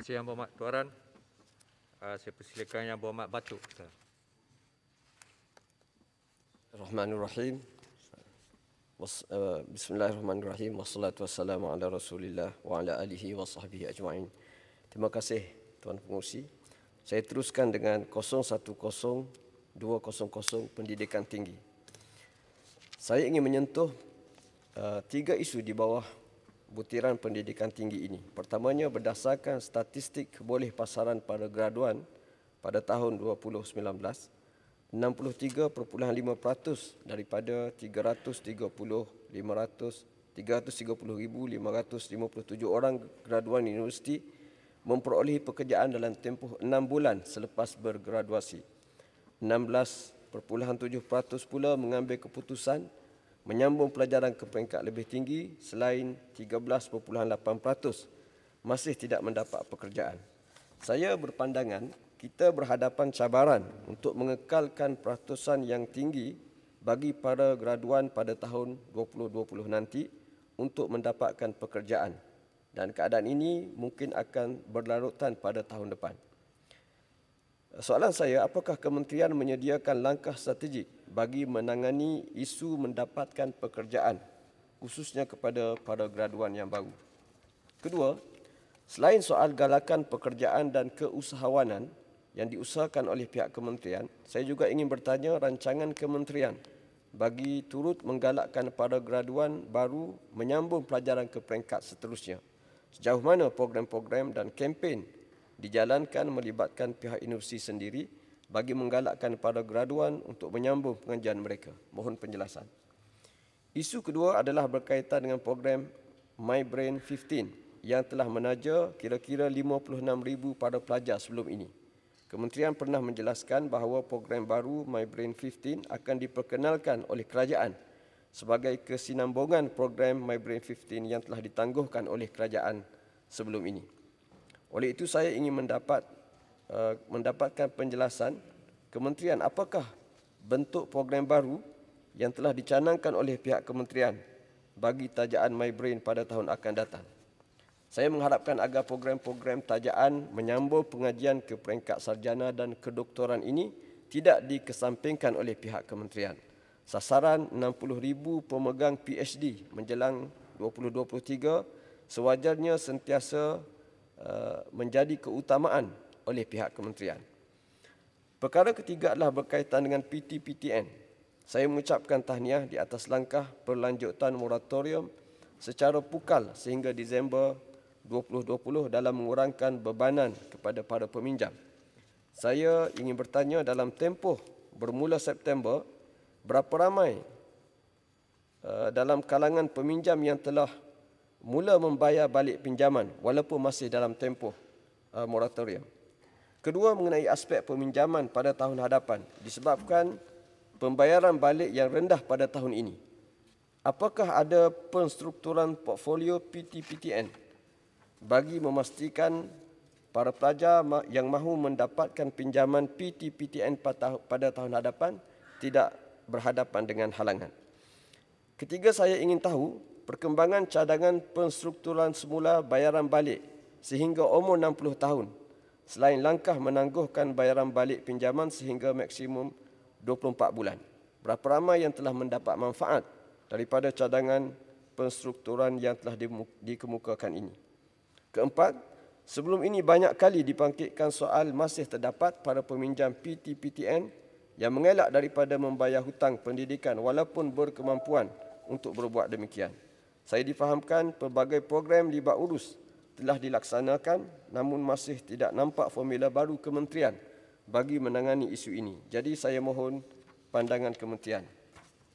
kasih yang berhormat tuaran. Uh, ah, saya persilakan yang berhormat Batuk. Bismillahirrahmanirrahim. Eh, Bismillahirrahmanirrahim. Wassalatu wassalamu ala Rasulillah wa ala alihi wa sahbihi ajma'in. Terima kasih Tuan Pengurusi. Saya teruskan dengan 010200 pendidikan tinggi. Saya ingin menyentuh uh, tiga isu di bawah butiran pendidikan tinggi ini. Pertamanya berdasarkan statistik boleh pasaran pada graduan pada tahun 2019, 63.5% daripada 330,000 330,557 orang graduan universiti memperolehi pekerjaan dalam tempoh 6 bulan selepas bergraduasi. 16.7% pula mengambil keputusan menyambung pelajaran ke peringkat lebih tinggi selain 13.8% masih tidak mendapat pekerjaan. Saya berpandangan kita berhadapan cabaran untuk mengekalkan peratusan yang tinggi bagi para graduan pada tahun 2020 nanti untuk mendapatkan pekerjaan dan keadaan ini mungkin akan berlarutan pada tahun depan. Soalan saya, apakah kementerian menyediakan langkah strategik bagi menangani isu mendapatkan pekerjaan khususnya kepada para graduan yang baru. Kedua, selain soal galakan pekerjaan dan keusahawanan yang diusahakan oleh pihak kementerian, saya juga ingin bertanya rancangan kementerian bagi turut menggalakkan para graduan baru menyambung pelajaran ke peringkat seterusnya. Sejauh mana program-program dan kempen dijalankan melibatkan pihak universiti sendiri? bagi menggalakkan para graduan untuk menyambung pengajian mereka. Mohon penjelasan. Isu kedua adalah berkaitan dengan program My Brain 15 yang telah menaja kira-kira 56,000 para pelajar sebelum ini. Kementerian pernah menjelaskan bahawa program baru My Brain 15 akan diperkenalkan oleh kerajaan sebagai kesinambungan program My Brain 15 yang telah ditangguhkan oleh kerajaan sebelum ini. Oleh itu saya ingin mendapat Eh, mendapatkan penjelasan kementerian apakah bentuk program baru yang telah dicanangkan oleh pihak kementerian bagi tajaan MyBrain pada tahun akan datang. Saya mengharapkan agar program-program tajaan menyambung pengajian ke peringkat sarjana dan kedoktoran ini tidak dikesampingkan oleh pihak kementerian. Sasaran 60,000 pemegang PhD menjelang 2023 sewajarnya sentiasa eh, menjadi keutamaan oleh pihak kementerian. Perkara ketiga adalah berkaitan dengan PTPTN. Saya mengucapkan tahniah di atas langkah perlanjutan moratorium secara pukal sehingga Disember 2020 dalam mengurangkan bebanan kepada para peminjam. Saya ingin bertanya dalam tempoh bermula September, berapa ramai eh, dalam kalangan peminjam yang telah mula membayar balik pinjaman walaupun masih dalam tempoh eh, moratorium? Kedua mengenai aspek peminjaman pada tahun hadapan disebabkan pembayaran balik yang rendah pada tahun ini. Apakah ada penstrukturan portfolio PTPTN bagi memastikan para pelajar yang mahu mendapatkan pinjaman PTPTN pada tahun hadapan tidak berhadapan dengan halangan? Ketiga, saya ingin tahu perkembangan cadangan penstrukturan semula bayaran balik sehingga umur 60 tahun selain langkah menangguhkan bayaran balik pinjaman sehingga maksimum 24 bulan. Berapa ramai yang telah mendapat manfaat daripada cadangan penstrukturan yang telah dikemukakan ini. Keempat, sebelum ini banyak kali dipangkitkan soal masih terdapat para peminjam PTPTN yang mengelak daripada membayar hutang pendidikan walaupun berkemampuan untuk berbuat demikian. Saya difahamkan pelbagai program libat urus telah dilaksanakan namun masih tidak nampak formula baru kementerian bagi menangani isu ini. Jadi saya mohon pandangan kementerian.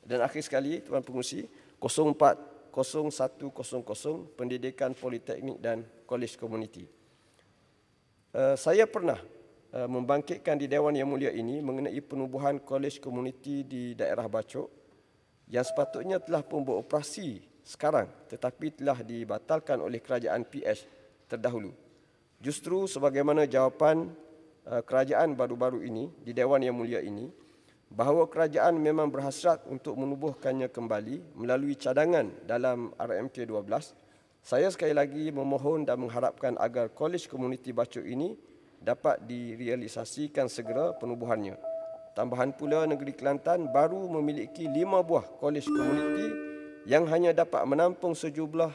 Dan akhir sekali Tuan Pengusi 04.0100 Pendidikan Politeknik dan Kolej Komuniti. Eh, saya pernah eh, membangkitkan di Dewan Yang Mulia ini mengenai penubuhan Kolej Komuniti di daerah Bacok yang sepatutnya telah pun beroperasi sekarang tetapi telah dibatalkan oleh kerajaan PH terdahulu. Justru sebagaimana jawapan eh, kerajaan baru-baru ini di Dewan Yang Mulia ini bahawa kerajaan memang berhasrat untuk menubuhkannya kembali melalui cadangan dalam RMK 12, saya sekali lagi memohon dan mengharapkan agar Kolej Komuniti Bacu ini dapat direalisasikan segera penubuhannya. Tambahan pula negeri Kelantan baru memiliki lima buah Kolej Komuniti yang hanya dapat menampung sejumlah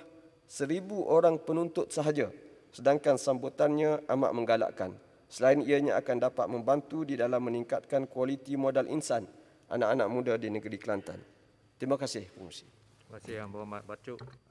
seribu orang penuntut sahaja sedangkan sambutannya amat menggalakkan. Selain ianya akan dapat membantu di dalam meningkatkan kualiti modal insan anak-anak muda di negeri Kelantan. Terima kasih, Pengurusi. Terima kasih, Yang Berhormat Bacuk.